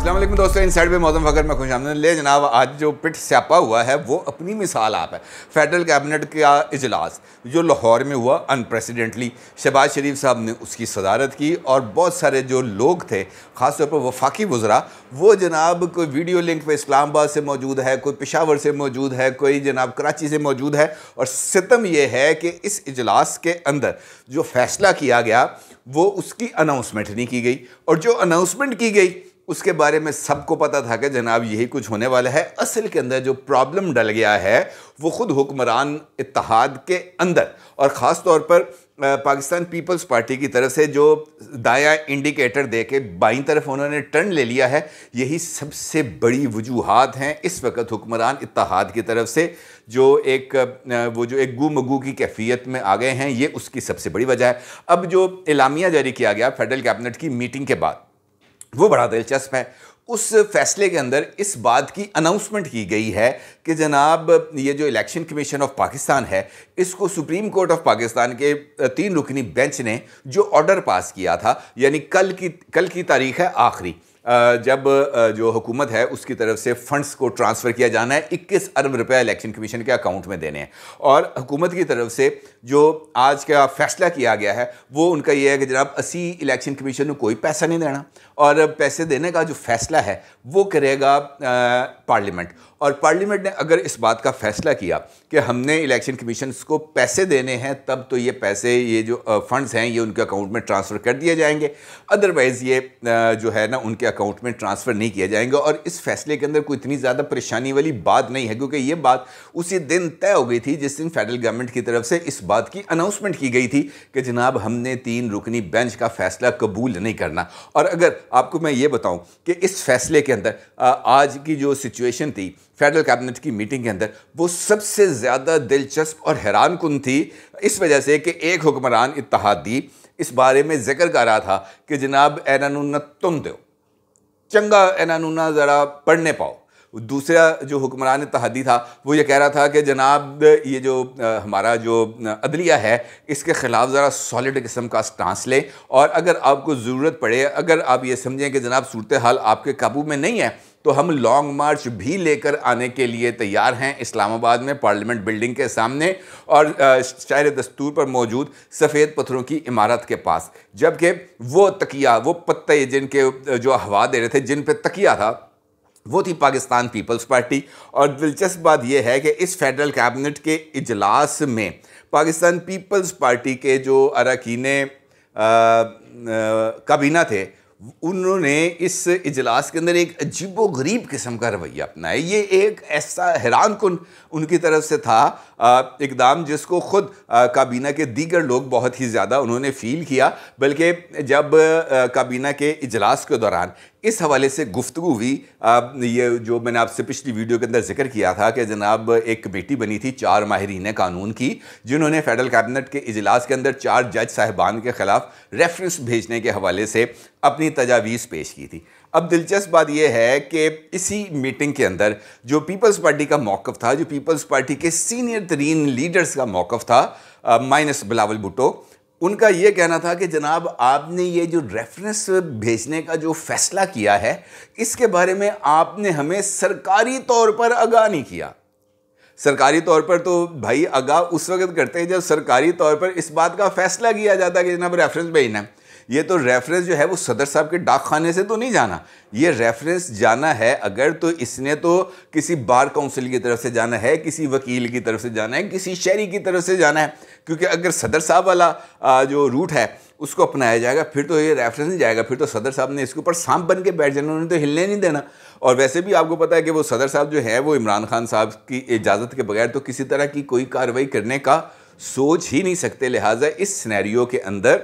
असलम दोस्तों इन साइड पर मौजम फ़कर में खुश आमदन ले जनाब आज जो पिट स्यापा हुआ है वो अपनी मिसाल आप है फेडरल कैबिनेट का इजलास जो लाहौर में हुआ अनप्रेसिडेंटली शहबाज शरीफ साहब ने उसकी सदारत की और बहुत सारे जो लोग थे ख़ासतौर पर वफाकी वज्रा वो जनाब कोई वीडियो लिंक पर इस्लामाबाद से मौजूद है कोई पेशावर से मौजूद है कोई जनाब कराची से मौजूद है और सितम यह है कि इस इजलास के अंदर जो फ़ैसला किया गया वो उसकी अनाउंसमेंट नहीं की गई और जो अनाउंसमेंट की गई उसके बारे में सबको पता था कि जनाब यही कुछ होने वाला है असल के अंदर जो प्रॉब्लम डल गया है वो ख़ुद हुक्मरान इतिहाद के अंदर और ख़ास तौर पर पाकिस्तान पीपल्स पार्टी की तरफ से जो दाया इंडिकेटर दे के बाई तरफ उन्होंने टर्न ले लिया है यही सबसे बड़ी वजूहत हैं इस वक्त हुक्मरान इतिहाद की तरफ से जो एक वो जो एक गू मगू की कैफियत में आ गए हैं ये उसकी सबसे बड़ी वजह है अब जो इलामिया जारी किया गया फेडरल कैबिनेट की मीटिंग के बाद वो बड़ा दिलचस्प है उस फैसले के अंदर इस बात की अनाउंसमेंट की गई है कि जनाब ये जो इलेक्शन कमीशन ऑफ पाकिस्तान है इसको सुप्रीम कोर्ट ऑफ पाकिस्तान के तीन रुकनी बेंच ने जो ऑर्डर पास किया था यानी कल की कल की तारीख है आखिरी जब जो हुकूमत है उसकी तरफ से फंड्स को ट्रांसफ़र किया जाना है 21 अरब रुपया इलेक्शन कमीशन के अकाउंट में देने हैं और हुकूमत की तरफ से जो आज का फैसला किया गया है वो उनका ये है कि जनाब असी इलेक्शन कमीशन को कोई पैसा नहीं देना और पैसे देने का जो फैसला है वो करेगा पार्लियामेंट और पार्लियामेंट ने अगर इस बात का फैसला किया कि हमने इलेक्शन कमीशन को पैसे देने हैं तब तो ये पैसे ये जो फंड्स हैं ये उनके अकाउंट में ट्रांसफ़र कर दिए जाएंगे अदरवाइज़ ये जो है ना उनके अकाउंट में ट्रांसफ़र नहीं किया जाएंगे और इस फैसले के अंदर कोई इतनी ज़्यादा परेशानी वाली बात नहीं है क्योंकि ये बात उसी दिन तय हो गई थी जिस दिन फेडरल गवर्नमेंट की तरफ से इस बात की अनाउंसमेंट की गई थी कि जनाब हमने तीन रुकनी बेंच का फैसला कबूल नहीं करना और अगर आपको मैं ये बताऊं कि इस फैसले के अंदर आज की जो सिचुएशन थी फेडरल कैबिनेट की मीटिंग के अंदर वो सबसे ज़्यादा दिलचस्प और हैरान कन थी इस वजह से कि एक हुक्मरान इतहादी इस बारे में जिक्र कर रहा था कि जनाब एनानूना तुम दो चंगा एनानूना ज़रा पढ़ने पाओ दूसरा जो हुक्मरान तहदी था वो ये कह रहा था कि जनाब ये जो हमारा जो अदलिया है इसके ख़िलाफ़ ज़रा सॉलिड किस्म का स्टांस लें और अगर आपको ज़रूरत पड़े अगर आप ये समझें कि जनाब सूरत हाल आपके काबू में नहीं है तो हम लॉन्ग मार्च भी लेकर आने के लिए तैयार हैं इस्लामाबाद में पार्लियामेंट बिल्डिंग के सामने और शायर दस्तूर पर मौजूद सफ़ेद पत्थरों की इमारत के पास जबकि वो तकिया वो पत्ते जिनके जो हवा दे रहे थे जिन पे तकिया था वो थी पाकिस्तान पीपल्स पार्टी और दिलचस्प बात यह है कि इस फेडरल कैबिनेट के इजलास में पाकिस्तान पीपल्स पार्टी के जो अरकान काबीना थे उन्होंने इस इजलास के अंदर एक अजीबो गरीब किस्म का रवैया अपनाया ये एक ऐसा हैरान कन उनकी तरफ से था इकदाम जिसको ख़ुद काबीना के दीगर लोग बहुत ही ज़्यादा उन्होंने फ़ील किया बल्कि जब काबीना के इजलास के दौरान इस हवाले से गुफ्तु हुई ये जो मैंने आपसे पिछली वीडियो के अंदर जिक्र किया था कि जनाब एक कमेटी बनी थी चार माहरीन कानून की जिन्होंने फेडरल कैबिनेट के इजलास के अंदर चार जज साहिबान के ख़िलाफ़ रेफरेंस भेजने के हवाले से अपनी तजावीज़ पेश की थी अब दिलचस्प बात यह है कि इसी मीटिंग के अंदर जो पीपल्स पार्टी का मौक़ था जो पीपल्स पार्टी के सीनियर तरीन लीडर्स का मौक़ था माइनस बिलावल भुटो उनका ये कहना था कि जनाब आपने ये जो रेफरेंस भेजने का जो फैसला किया है इसके बारे में आपने हमें सरकारी तौर पर आगाह नहीं किया सरकारी तौर पर तो भाई आगाह उस वक्त करते हैं जब सरकारी तौर पर इस बात का फैसला किया जाता है कि जनाब रेफरेंस भेजना है ये तो रेफरेंस जो है वो सदर साहब के डाक खाने से तो नहीं जाना ये रेफरेंस जाना है अगर तो इसने तो किसी बार काउंसिल की तरफ से जाना है किसी वकील की तरफ से जाना है किसी शहरी की तरफ से जाना है क्योंकि अगर सदर साहब वाला जो रूट है उसको अपनाया जाएगा फिर तो ये रेफरेंस नहीं जाएगा फिर तो सदर साहब ने इसके ऊपर सांप बन के बैठ जाना उन्हें तो हिलने नहीं देना और वैसे भी आपको पता है कि वो सदर साहब जो है वो इमरान खान साहब की इजाज़त के बगैर तो किसी तरह की कोई कार्रवाई करने का सोच ही नहीं सकते लिहाजा इस सिनेरियो के अंदर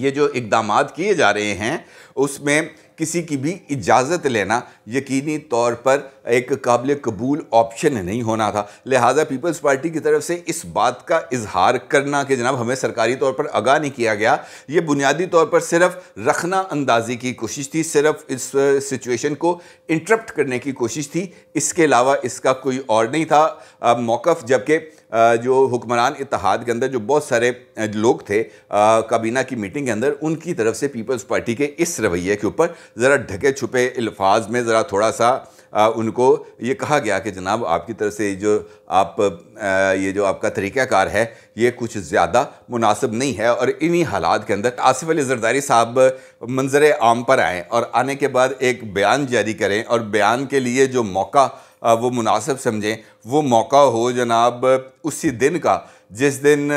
ये जो इकदाम किए जा रहे हैं उसमें किसी की भी इजाज़त लेना यकीनी तौर पर एक काबिल कबूल ऑप्शन नहीं होना था लिहाजा पीपल्स पार्टी की तरफ से इस बात का इजहार करना कि जनाब हमें सरकारी तौर पर आगाह नहीं किया गया ये बुनियादी तौर पर सिर्फ रखना अंदाजी की कोशिश थी सिर्फ इस सिचुएशन को इंटरप्ट करने की कोशिश थी इसके अलावा इसका कोई और नहीं था मौक़ जबकि जो हुक्मरान इतिहाद के अंदर जो बहुत सारे लोग थे काबीना की मीटिंग के अंदर उनकी तरफ से पीपल्स पार्टी के इस रवैये के ऊपर ज़रा ढके छुपे अल्फाज में ज़रा थोड़ा सा उनको ये कहा गया कि जनाब आपकी तरफ से जो आप ये जो आपका तरीक़ाकार है ये कुछ ज़्यादा मुनासिब नहीं है और इन्हीं हालात के अंदर आसिफ अली जरदारी साहब मंजर आम पर आएँ और आने के बाद एक बयान जारी करें और बयान के लिए जो मौका वो मुनासिब समझें वो मौका हो जनाब उसी दिन का जिस दिन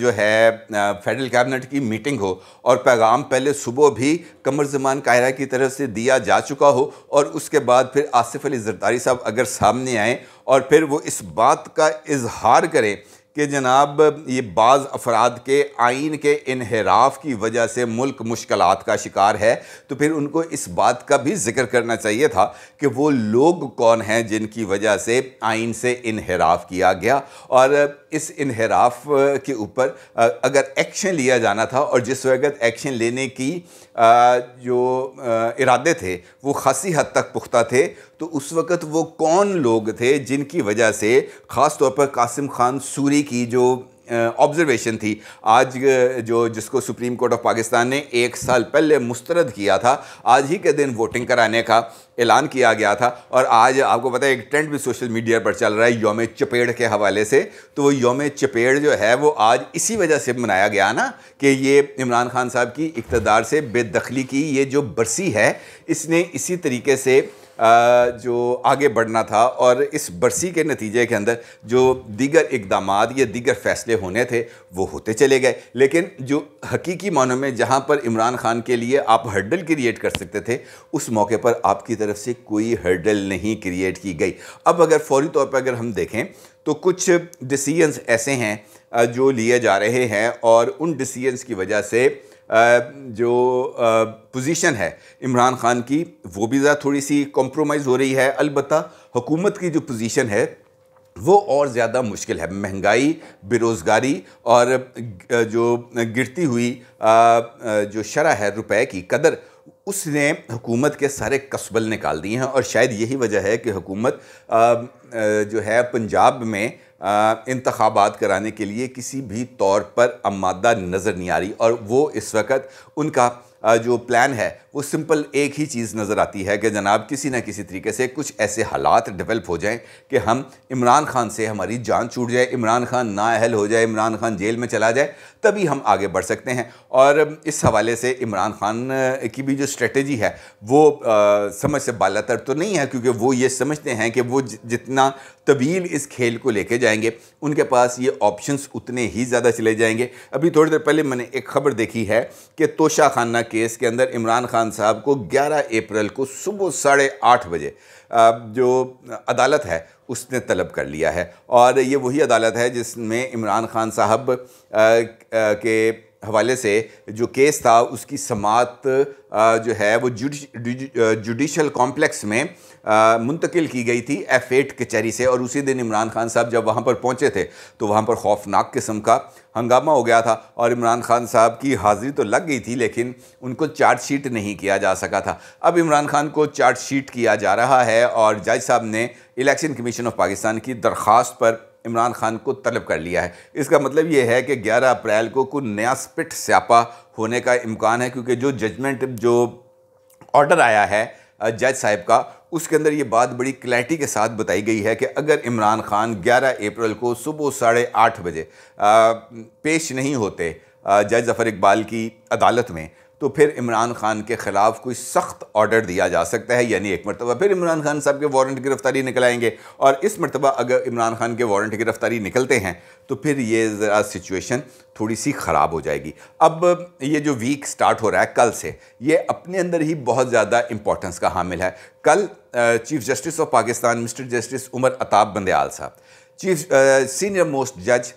जो है फेडरल कैबिनेट की मीटिंग हो और पैगाम पहले सुबह भी कमर जमान कायरा की तरफ से दिया जा चुका हो और उसके बाद फिर आसिफ अली जरदारी साहब अगर सामने आएँ और फिर वो इस बात का इजहार करें कि जनाब ये बाज़ अफराद के आइन के इनहराफ की वजह से मुल्क मुश्किल का शिकार है तो फिर उनको इस बात का भी जिक्र करना चाहिए था कि वो लोग कौन हैं जिनकी वजह से आइन से इनहराफ किया गया और इस इनहराफ के ऊपर अगर एक्शन लिया जाना था और जिस वक्त एक्शन लेने की जो इरादे थे वो खासी हद तक पुख्ता थे तो उस वक़्त वो कौन लोग थे जिनकी वजह से ख़ास तौर पर कासिम खान सूरी की जो ऑब्जर्वेशन थी आज जो जिसको सुप्रीम कोर्ट ऑफ पाकिस्तान ने एक साल पहले मुस्तरद किया था आज ही के दिन वोटिंग कराने का ऐलान किया गया था और आज आपको पता है एक ट्रेंड भी सोशल मीडिया पर चल रहा है योम चपेड़ के हवाले से तो वो योम चपेड़ जो है वो आज इसी वजह से मनाया गया ना कि ये इमरान खान साहब की इकतदार से बेदखली की ये जो बरसी है इसने इसी तरीके से जो आगे बढ़ना था और इस बरसी के नतीजे के अंदर जो दीगर इकदाम या दीगर फैसले होने थे वो होते चले गए लेकिन जो हकीकी मानों में जहाँ पर इमरान खान के लिए आप हर्डल क्रिएट कर सकते थे उस मौके पर आपकी तरफ से कोई हर्डल नहीं क्रिएट की गई अब अगर फौरी तौर पर अगर हम देखें तो कुछ डिसीजंस ऐसे हैं जो लिए जा रहे हैं और उन डिसीजंस की वजह से जो पोजीशन है इमरान ख़ान की वो भी ज़रा थोड़ी सी कॉम्प्रोमाइज़ हो रही है अलबत् हुकूमत की जो पोजीशन है वो और ज़्यादा मुश्किल है महंगाई बेरोज़गारी और जो गिरती हुई जो शरह है रुपए की कदर उसने हुकूमत के सारे कसबल निकाल दिए हैं और शायद यही वजह है कि हुकूमत जो है पंजाब में इंतबात कराने के लिए किसी भी तौर पर अमादा नज़र नहीं आ रही और वो इस वक्त उनका जो प्लान है वो सिंपल एक ही चीज़ नज़र आती है कि जनाब किसी न किसी तरीके से कुछ ऐसे हालात डेवलप हो जाएं कि हम इमरान खान से हमारी जान छूट जाए इमरान खान नाअहल हो जाए इमरान खान जेल में चला जाए तभी हम आगे बढ़ सकते हैं और इस हवाले से इमरान खान की भी जो स्ट्रेटजी है वो आ, समझ से तर तो नहीं है क्योंकि वो ये समझते हैं कि वो जितना तवील इस खेल को लेके जाएंगे उनके पास ये ऑप्शंस उतने ही ज़्यादा चले जाएंगे अभी थोड़ी देर पहले मैंने एक खबर देखी है कि तोशा खाना केस के अंदर इमरान खान साहब को 11 अप्रैल को सुबह साढ़े आठ बजे जो अदालत है उसने तलब कर लिया है और ये वही अदालत है जिसमें इमरान खान साहब के हवाले से जो केस था उसकी समात जो है वो जुडिशल कॉम्प्लेक्स में मुंतकिल की गई थी एफ एट कचहरी से और उसी दिन इमरान खान साहब जब वहाँ पर पहुँचे थे तो वहाँ पर खौफनाक किस्म का हंगामा हो गया था और इमरान खान साहब की हाज़िरी तो लग गई थी लेकिन उनको चार्जशीट नहीं किया जा सका था अब इमरान खान को चार्जशीट किया जा रहा है और जज साहब ने इलेक्शन कमीशन ऑफ पाकिस्तान की दरख्वास्त पर इमरान खान को तलब कर लिया है इसका मतलब ये है कि 11 अप्रैल को कोई नया स्पिट स्यापा होने का इम्कान है क्योंकि जो जजमेंट जो ऑर्डर आया है जज साहब का उसके अंदर ये बात बड़ी क्लैरिटी के साथ बताई गई है कि अगर इमरान खान 11 अप्रैल को सुबह साढ़े आठ बजे पेश नहीं होते जज जफ़र इकबाल की अदालत में तो फिर इमरान खान के ख़िलाफ़ कोई सख्त ऑर्डर दिया जा सकता है यानी एक मरतबा फिर इमरान खान साहब के वारंट गिरफ्तारी निकल आएंगे और इस मरतबा अगर इमरान खान के वारंट गिरफ्तारी निकलते हैं तो फिर ये ज़रा सिचुएशन थोड़ी सी ख़राब हो जाएगी अब ये जो वीक स्टार्ट हो रहा है कल से ये अपने अंदर ही बहुत ज़्यादा इम्पोर्टेंस का हामिल है कल chief justice of Pakistan mister justice Umar Ata Bandial साहब चीफ सीनियर मोस्ट जज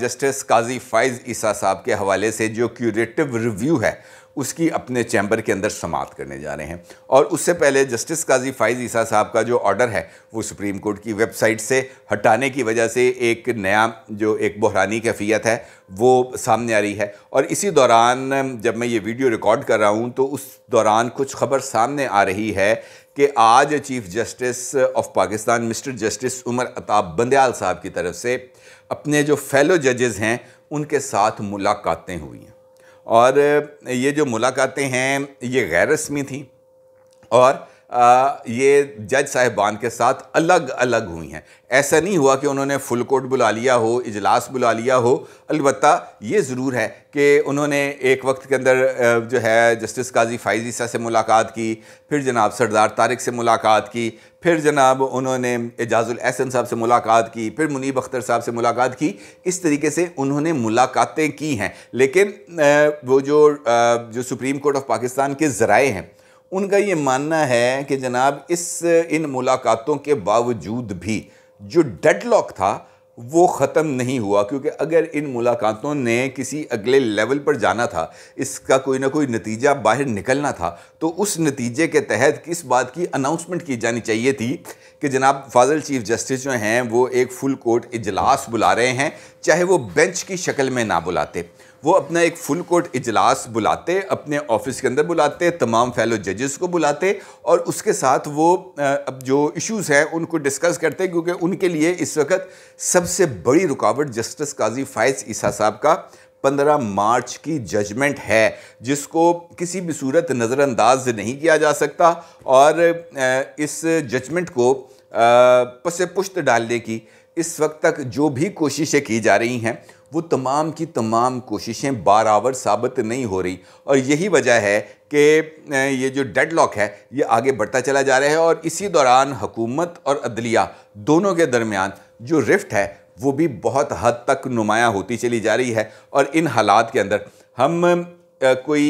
जस्टिस काजी फ़ाइज़ ईसा साहब के हवाले से जो क्यूरेटिव रिव्यू है उसकी अपने चैम्बर के अंदर समाप्त करने जा रहे हैं और उससे पहले जस्टिस काजी फाइज ईसा साहब का जो ऑर्डर है वो सुप्रीम कोर्ट की वेबसाइट से हटाने की वजह से एक नया जो एक बहरानी कैफियत है वो सामने आ रही है और इसी दौरान जब मैं ये वीडियो रिकॉर्ड कर रहा हूँ तो उस दौरान कुछ खबर सामने आ रही है कि आज chief justice of Pakistan mister justice Umar Ata Bandial साहब की तरफ से अपने जो फेलो जजेज़ हैं उनके साथ मुलाकातें हुई हैं और ये जो मुलाकातें हैं ये गैर रस्मी थी और ये जज साहिबान के साथ अलग अलग हुई हैं ऐसा नहीं हुआ कि उन्होंने फुल कोर्ट बुला लिया हो इजलास बुला लिया हो अलबत् ये ज़रूर है कि उन्होंने एक वक्त के अंदर जो है जस्टिस काजी फाइज ईसा से मुलाकात की फिर जनाब सरदार तारिक से मुलाकात की फिर जनाब उन्होंने एजाजुल एहसन साहब से मुलाकात की फिर मुनीब अख्तर साहब से मुलाकात की इस तरीके से उन्होंने मुलाकातें की हैं लेकिन वो जो जो सुप्रीम कोर्ट ऑफ पाकिस्तान के ज़राए हैं उनका ये मानना है कि जनाब इस इन मुलाकातों के बावजूद भी जो डेडलॉक था वो ख़त्म नहीं हुआ क्योंकि अगर इन मुलाकातों ने किसी अगले लेवल पर जाना था इसका कोई ना कोई नतीजा बाहर निकलना था तो उस नतीजे के तहत किस बात की अनाउंसमेंट की जानी चाहिए थी कि जनाब फाजल चीफ जस्टिस जो हैं वो एक फुल कोर्ट इजलास बुला रहे हैं चाहे वो बेंच की शक्ल में ना बुलाते वो अपना एक फुल कोर्ट इजलास बुलाते अपने ऑफिस के अंदर बुलाते तमाम फैलो जजेस को बुलाते और उसके साथ वो अब जो इश्यूज़ हैं उनको डिस्कस करते क्योंकि उनके लिए इस वक्त सबसे बड़ी रुकावट जस्टिस काजी फ़ायज़ ईसा साहब का पंद्रह मार्च की जजमेंट है जिसको किसी भी सूरत नज़रअंदाज नहीं किया जा सकता और इस जजमेंट को पसे पुश्त डालने की इस वक्त तक जो भी कोशिशें की जा रही हैं वो तमाम की तमाम कोशिशें बारावर साबित नहीं हो रही और यही वजह है कि ये जो डेड लॉक है ये आगे बढ़ता चला जा रहा है और इसी दौरान हुकूमत और अदलिया दोनों के दरमियान जो रिफ्ट है वो भी बहुत हद तक नुमाया होती चली जा रही है और इन हालात के अंदर हम कोई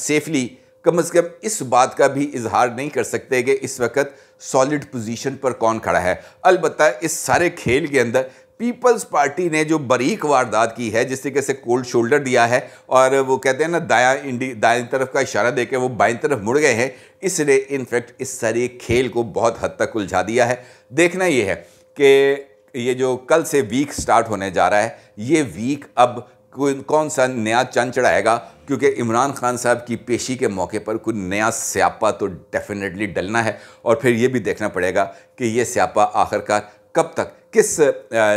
सेफली कम से कम इस बात का भी इजहार नहीं कर सकते कि इस वक्त सॉलिड पोजीशन पर कौन खड़ा है अलबत् इस सारे खेल के अंदर पीपल्स पार्टी ने जो बरीक वारदात की है जिस तरीके से कोल्ड शोल्डर दिया है और वो कहते हैं ना दाया इंडी दाएं तरफ का इशारा देकर वो बाएं तरफ मुड़ गए हैं इसने इनफैक्ट इस सारे खेल को बहुत हद तक उलझा दिया है देखना ये है कि ये जो कल से वीक स्टार्ट होने जा रहा है ये वीक अब कौन सा नया चंद चढ़ाएगा क्योंकि इमरान खान साहब की पेशी के मौके पर कोई नया स्यापा तो डेफिनेटली डलना है और फिर ये भी देखना पड़ेगा कि ये स्यापा आखिरकार कब तक किस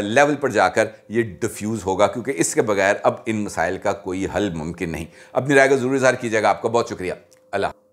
लेवल पर जाकर ये डिफ्यूज़ होगा क्योंकि इसके बगैर अब इन मसाइल का कोई हल मुमकिन नहीं अपनी राय का ज़रूर इजहार कीजिएगा आपका बहुत शुक्रिया अल्लाह